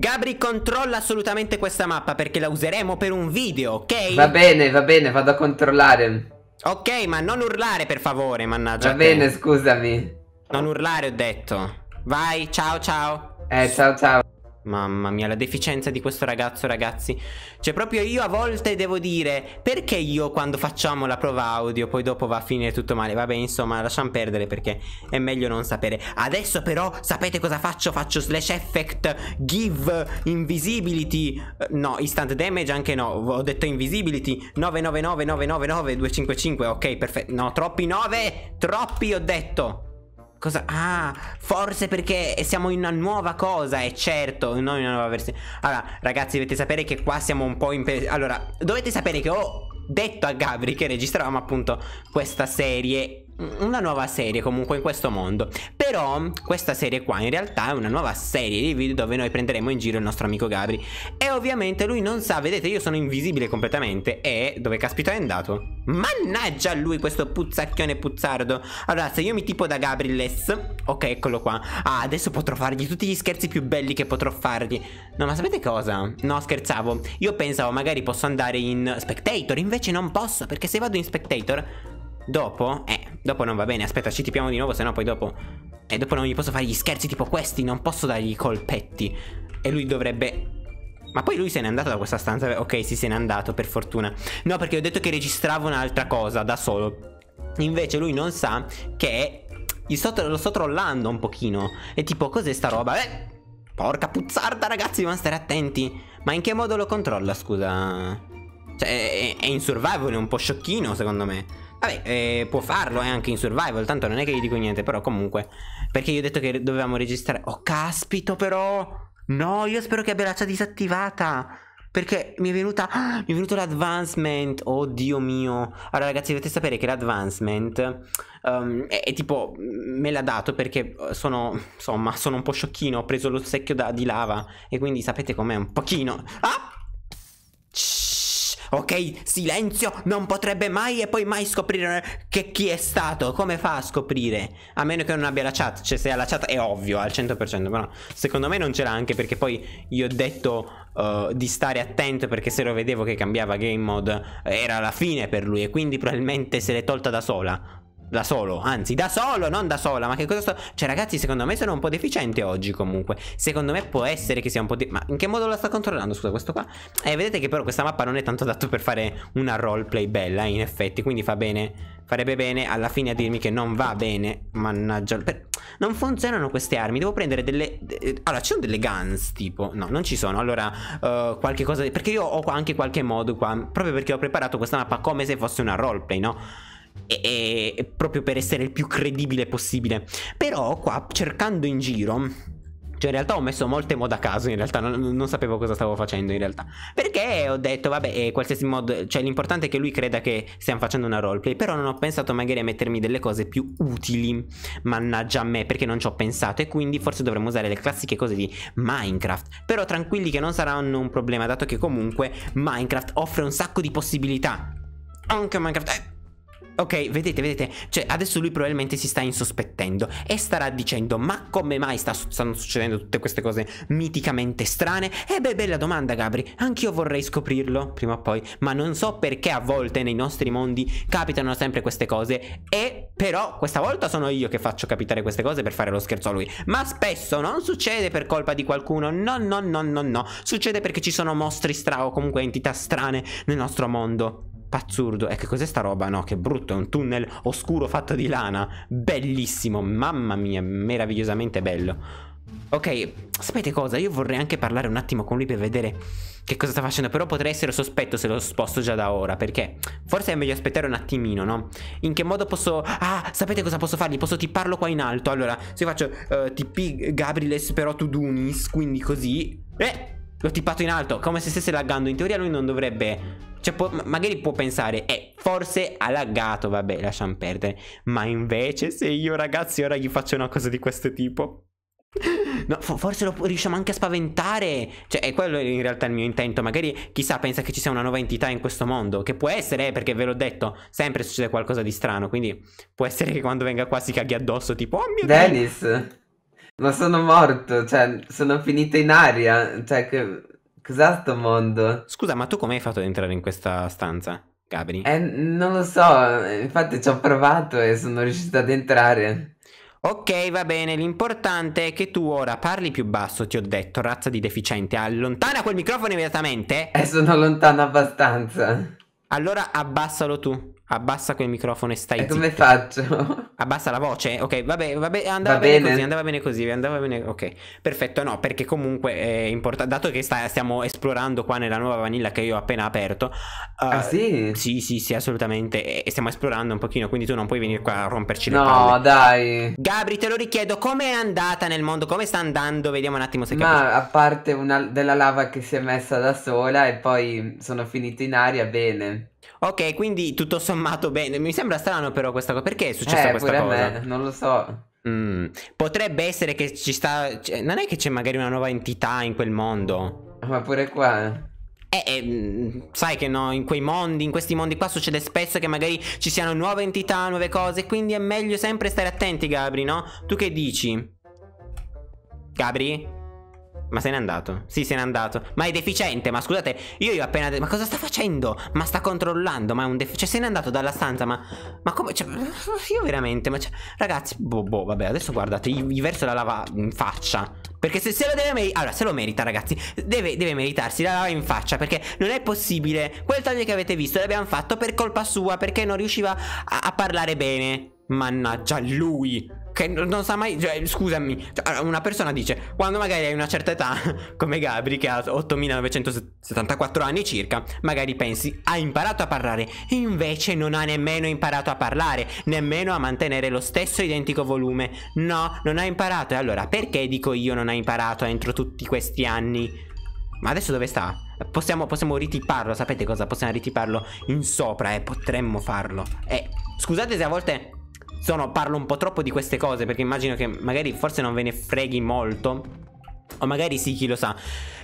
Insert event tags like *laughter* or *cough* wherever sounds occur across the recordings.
Gabri controlla assolutamente questa mappa perché la useremo per un video, ok? Va bene, va bene, vado a controllare. Ok, ma non urlare per favore, mannaggia. Va bene, scusami. Non urlare, ho detto. Vai, ciao ciao. Eh, ciao ciao. Mamma mia, la deficienza di questo ragazzo, ragazzi. Cioè, proprio io a volte devo dire, perché io quando facciamo la prova audio poi dopo va a finire tutto male? Vabbè, insomma, lasciamo perdere perché è meglio non sapere. Adesso però, sapete cosa faccio? Faccio slash effect, give, invisibility, eh, no, instant damage anche no, ho detto invisibility, 999999255, ok, perfetto. No, troppi 9, troppi ho detto. Cosa? Ah, forse perché siamo in una nuova cosa, è certo, non in una nuova versione. Allora, ragazzi, dovete sapere che qua siamo un po' in... Allora, dovete sapere che ho detto a Gabri che registravamo appunto questa serie Mm, una nuova serie comunque in questo mondo Però questa serie qua in realtà è una nuova serie di video dove noi prenderemo in giro il nostro amico Gabri E ovviamente lui non sa, vedete io sono invisibile completamente E dove caspita è andato? Mannaggia lui questo puzzacchione puzzardo Allora se io mi tipo da Gabriles Ok eccolo qua Ah adesso potrò fargli tutti gli scherzi più belli che potrò fargli No ma sapete cosa? No scherzavo Io pensavo magari posso andare in spectator Invece non posso perché se vado in spectator Dopo Eh Dopo non va bene, aspetta, ci tipiamo di nuovo, sennò poi dopo... E eh, dopo non gli posso fare gli scherzi tipo questi, non posso dargli i colpetti. E lui dovrebbe... Ma poi lui se n'è andato da questa stanza? Ok, sì, se n'è andato, per fortuna. No, perché ho detto che registravo un'altra cosa, da solo. Invece lui non sa che... Sto, lo sto trollando un pochino. E tipo, cos'è sta roba? Eh... Porca puzzarda, ragazzi, dobbiamo stare attenti. Ma in che modo lo controlla, scusa? Cioè, è, è in survival, è un po' sciocchino, secondo me. Vabbè, eh, può farlo eh, anche in survival, tanto non è che gli dico niente, però comunque. Perché io ho detto che dovevamo registrare... Oh, caspito però! No, io spero che abbia la chat disattivata! Perché mi è venuta... Ah, mi è venuto l'advancement, oddio mio. Allora ragazzi dovete sapere che l'advancement um, è, è, tipo... Me l'ha dato perché sono... Insomma, sono un po' sciocchino, ho preso lo secchio da, di lava e quindi sapete com'è un pochino... Ah! ok? Silenzio non potrebbe mai e poi mai scoprire che chi è stato. Come fa a scoprire? A meno che non abbia la chat. Cioè, se ha la chat è ovvio al 100%. Però secondo me non ce l'ha anche perché poi gli ho detto uh, di stare attento perché se lo vedevo che cambiava game mode era la fine per lui. E quindi probabilmente se l'è tolta da sola da solo, anzi da solo, non da sola, ma che cosa sto... Cioè ragazzi, secondo me sono un po' deficiente oggi comunque. Secondo me può essere che sia un po' di... Ma in che modo la sta controllando, scusa, questo qua? Eh, vedete che però questa mappa non è tanto adatto per fare una roleplay bella, eh, in effetti, quindi fa bene... Farebbe bene alla fine a dirmi che non va bene. Mannaggia. Per... Non funzionano queste armi. Devo prendere delle... Allora, ci sono delle guns, tipo... No, non ci sono. Allora, uh, qualche cosa... Perché io ho anche qualche mod qua. Proprio perché ho preparato questa mappa come se fosse una roleplay, no? e, e, proprio per essere il più credibile possibile. Però qua cercando in giro cioè, in realtà ho messo molte mod a caso, in realtà non, non, sapevo cosa stavo facendo, in realtà. Perché ho detto, vabbè, eh, qualsiasi mod, cioè l'importante è che lui creda che stiamo facendo una roleplay, però non ho pensato magari a mettermi delle cose più utili, mannaggia a me, perché non ci ho pensato, e quindi forse dovremmo usare le classiche cose di Minecraft. Però tranquilli che non saranno un problema, dato che comunque Minecraft offre un sacco di possibilità. Anche Minecraft... Eh, Ok, vedete, vedete, cioè adesso lui probabilmente si sta insospettendo e starà dicendo ma come mai sta, stanno succedendo tutte queste cose miticamente strane? E beh, bella domanda Gabri, anch'io vorrei scoprirlo prima o poi, ma non so perché a volte nei nostri mondi capitano sempre queste cose e però questa volta sono io che faccio capitare queste cose per fare lo scherzo a lui, ma spesso non succede per colpa di qualcuno, no, no, no, no, no, succede perché ci sono mostri stra o comunque entità strane nel nostro mondo. Pazzurdo. E che cos'è sta roba? No, che brutto. È un tunnel oscuro fatto di lana. Bellissimo. Mamma mia, meravigliosamente bello. Ok, sapete cosa? Io vorrei anche parlare un attimo con lui per vedere che cosa sta facendo. Però potrei essere sospetto se lo sposto già da ora. Perché forse è meglio aspettare un attimino, no? In che modo posso... Ah, sapete cosa posso fargli? Posso tipparlo qua in alto. Allora, se io faccio uh, eh, TP Gabriles però Tudunis, quindi così... Eh! L'ho tippato in alto, come se stesse laggando. In teoria lui non dovrebbe... Cioè, può, magari può pensare, eh, forse ha laggato, vabbè, lasciamo perdere. Ma invece, se io, ragazzi, ora gli faccio una cosa di questo tipo... *laughs* No, forse lo riusciamo anche a spaventare. Cioè, è quello in realtà il mio intento. Magari chissà pensa che ci sia una nuova entità in questo mondo. Che può essere, eh, perché ve l'ho detto, sempre succede qualcosa di strano. Quindi può essere che quando venga qua si caghi addosso, tipo, oh mio Dennis. Dio. Ma sono morto, cioè, sono finito in aria. Cioè, che... cos'è sto mondo? Scusa, ma tu come hai fatto ad entrare in questa stanza, Gabri? Eh, non lo so, infatti ci ho provato e sono riuscito ad entrare. Ok, va bene, l'importante è che tu ora parli più basso, ti ho detto, razza di deficiente, allontana quel microfono immediatamente. Eh, sono lontano abbastanza. Allora abbassalo tu. Abbassa quel microfono e stai. zitto. E come zitto. faccio? *laughs* Abbassa la voce? Ok, vabbè, vabbè andava Va bene, bene, così, andava bene così, andava bene. Ok, perfetto, no, perché comunque è importante. Dato che sta, stiamo esplorando qua nella nuova vanilla che io ho appena aperto. Uh, ah, sì? Sì, sì, sì, assolutamente. E stiamo esplorando un pochino, quindi tu non puoi venire qua a romperci le no, palle. No, dai. Gabri, te lo richiedo, come è andata nel mondo? Come sta andando? Vediamo un attimo se capisci. Ma a parte una, della lava che si è messa da sola e poi sono finito in aria, bene. Ok, quindi tutto sommato bene. Mi sembra strano però questa cosa. Perché è successa eh, questa cosa? Me, non lo so. Mm. Potrebbe essere che ci sta... Cioè, non è che c'è magari una nuova entità in quel mondo? Ma pure qua... Eh, eh, mm, sai che no, in quei mondi, in questi mondi qua succede spesso che magari ci siano nuove entità, nuove cose, quindi è meglio sempre stare attenti, Gabri, no? Tu che dici? Gabri? Ma se n'è andato? Sì, se n'è andato. Ma è deficiente, ma scusate, io ho appena Ma cosa sta facendo? Ma sta controllando, ma è un deficiente... Cioè, se n'è andato dalla stanza, ma... Ma come... Cioè, *laughs* io veramente, ma... Cioè, ragazzi, boh, boh, vabbè, adesso guardate, gli, gli verso la lava in faccia. Perché se, se lo deve meritare... Allora, se lo merita, ragazzi, deve, deve meritarsi la lava in faccia, perché non è possibile. Quel taglio che avete visto l'abbiamo fatto per colpa sua, perché non riusciva a, a parlare bene. Mannaggia lui che non sa mai, cioè, scusami, cioè, una persona dice, quando magari hai una certa età, *laughs* come Gabri che ha 8974 anni circa, magari pensi, ha imparato a parlare, invece non ha nemmeno imparato a parlare, nemmeno a mantenere lo stesso identico volume. No, non ha imparato, e allora perché dico io non ha imparato entro tutti questi anni? Ma adesso dove sta? Possiamo, possiamo ritiparlo, sapete cosa? Possiamo ritiparlo in sopra, eh, potremmo farlo. Eh, scusate se a volte sono, parlo un po' troppo di queste cose perché immagino che magari forse non ve ne freghi molto. O magari sì, chi lo sa.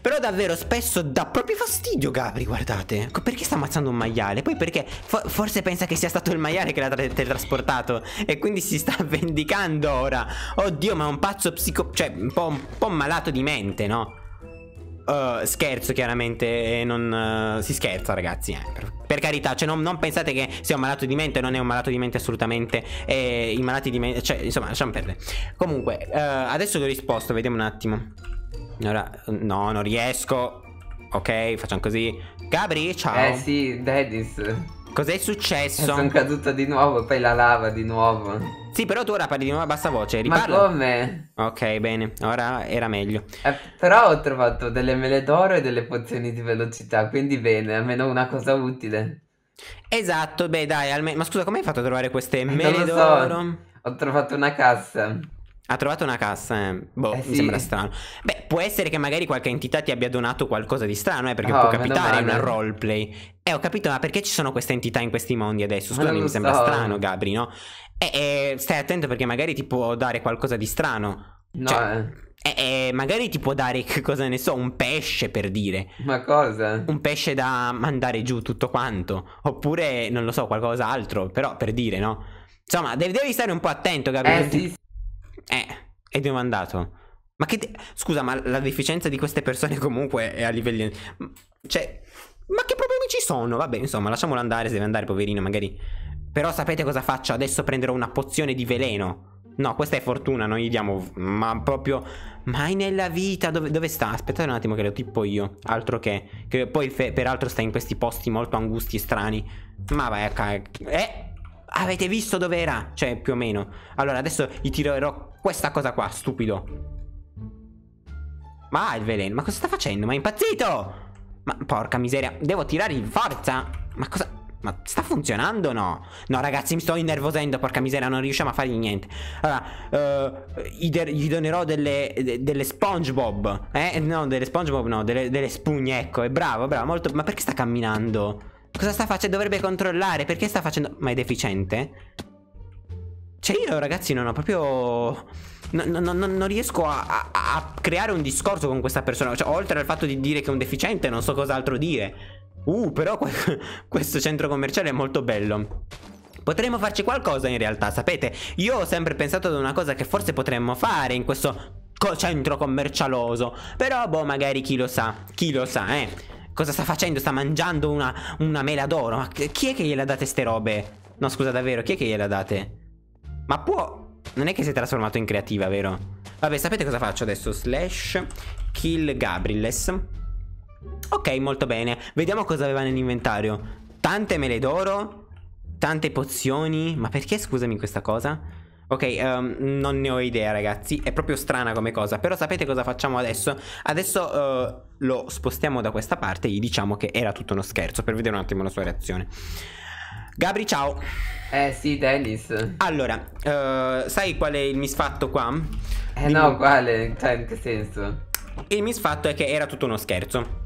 Però davvero spesso dà proprio fastidio Gabri, guardate. Perché sta ammazzando un maiale? Poi perché fo forse pensa che sia stato il maiale che l'ha tra teletrasportato. E quindi si sta *laughs* vendicando ora. Oddio, ma è un pazzo psico... Cioè, un po', un po' malato di mente, no? Uh, scherzo chiaramente, non uh, si scherza ragazzi, eh, per, per, carità, cioè non, non, pensate che sia un malato di mente, non è un malato di mente assolutamente, eh, i malati di mente, cioè insomma lasciamo perdere. Comunque, uh, adesso ti ho risposto, vediamo un attimo. Allora, no, non riesco. Ok, facciamo così. Gabri, ciao. Eh sì, Dennis. Cos'è successo? Sono caduta di nuovo, poi la lava di nuovo. Sì, però tu ora parli di nuovo a bassa voce, riparla. Ma come? Ok, bene, ora era meglio. Eh, però ho trovato delle mele d'oro e delle pozioni di velocità, quindi bene, almeno una cosa utile. Esatto, beh dai, almeno... ma scusa, come hai fatto a trovare queste mele so. d'oro? Ho trovato una cassa. Ha trovato una cassa, eh. Boh, eh sì. mi sembra strano. Beh, può essere che magari qualche entità ti abbia donato qualcosa di strano, eh, perché oh, può capitare una roleplay. Eh, ho capito, ma perché ci sono queste entità in questi mondi adesso? Scusami, mi sembra so. strano, Gabri, no? Eh, eh, stai attento perché magari ti può dare qualcosa di strano. No, cioè, eh. Eh, eh. magari ti può dare, che cosa ne so, un pesce per dire. Ma cosa? Un pesce da mandare giù tutto quanto. Oppure, non lo so, qualcos'altro, però per dire, no? Insomma, devi, devi stare un po' attento, Gabri. Eh, sì, sì. Eh, è domandato. Ma che... De Scusa, ma la deficienza di queste persone comunque è a livelli... Cioè... Ma che problemi ci sono? Vabbè, insomma, lasciamolo andare, se deve andare, poverino, magari... Però sapete cosa faccio? Adesso prenderò una pozione di veleno. No, questa è fortuna, non gli diamo... Ma proprio... Mai nella vita... Dove, dove sta? Aspettate un attimo che lo tipo io. Altro che... Che poi, peraltro, sta in questi posti molto angusti e strani. Ma vai a cagare... Eh... Avete visto dove era? Cioè, più o meno. Allora, adesso gli tirerò questa cosa qua, stupido. Ma ah, il veleno, ma cosa sta facendo? Ma è impazzito! Ma porca miseria, devo tirare in forza! Ma cosa... Ma sta funzionando o no? No ragazzi mi sto innervosendo porca miseria non riusciamo a fargli niente Allora uh, gli, donerò delle, de delle Spongebob Eh no delle Spongebob no delle, delle spugne ecco è bravo bravo molto Ma perché sta camminando? Cosa sta facendo? Dovrebbe controllare. Perché sta facendo... Ma è deficiente? Cioè io ragazzi non ho proprio... No, no, no, non riesco a, a, a, creare un discorso con questa persona. Cioè, oltre al fatto di dire che è un deficiente, non so cos'altro dire. Uh, però *laughs* questo centro commerciale è molto bello. Potremmo farci qualcosa in realtà, sapete? Io ho sempre pensato ad una cosa che forse potremmo fare in questo co centro commercialoso. Però, boh, magari chi lo sa. Chi lo sa, eh. Cosa sta facendo? Sta mangiando una, una mela d'oro. Ma chi è che gliela date ste robe? No, scusa, davvero, chi è che gliela date? Ma può... Non è che si è trasformato in creativa, vero? Vabbè, sapete cosa faccio adesso? Slash kill Gabriles. Ok, molto bene. Vediamo cosa aveva nell'inventario. Tante mele d'oro, tante pozioni. Ma perché, scusami, questa cosa? Ok, um, non ne ho idea ragazzi, è proprio strana come cosa, però sapete cosa facciamo adesso? Adesso uh, lo spostiamo da questa parte e gli diciamo che era tutto uno scherzo per vedere un attimo la sua reazione. Gabri, ciao! Eh sì, Dennis. Allora, uh, sai qual è il misfatto qua? Eh Dimmi... no, quale? Cioè, in che senso? Il misfatto è che era tutto uno scherzo.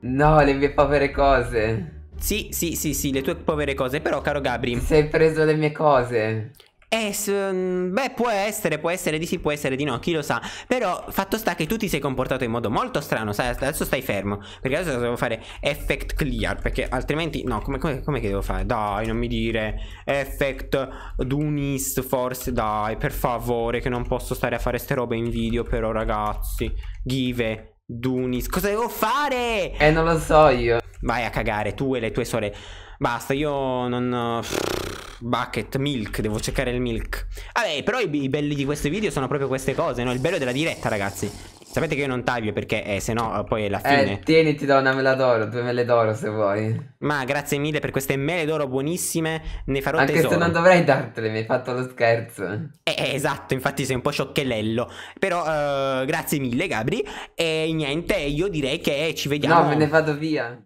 No, le mie povere cose. Sì, sì, sì, sì, le tue povere cose, però caro Gabri... Ti sei preso le mie cose. Eh, mm, beh, può essere, può essere di sì, può essere di no, chi lo sa. Però fatto sta che tu ti sei comportato in modo molto strano, sai, adesso stai fermo. Perché adesso devo fare effect clear, perché altrimenti... No, come, come, come che devo fare? Dai, non mi dire effect dunis, forse, dai, per favore, che non posso stare a fare ste robe in video però, ragazzi. Give dunis, cosa devo fare? Eh, non lo so io. Vai a cagare, tu e le tue sorelle. Basta, io non... Pff bucket, milk, devo cercare il milk. Vabbè, però i, i belli di questi video sono proprio queste cose, no? Il bello della diretta, ragazzi. Sapete che io non taglio perché eh, se no eh, poi è la eh, fine. Eh, tieni, ti do una mela d'oro, due mele d'oro se vuoi. Ma grazie mille per queste mele d'oro buonissime, ne farò Anche tesoro. Anche se non dovrei dartele, mi hai fatto lo scherzo. Eh, eh, esatto, infatti sei un po' sciocchellello. Però eh, grazie mille Gabri e niente, io direi che ci vediamo. No, me ne vado via.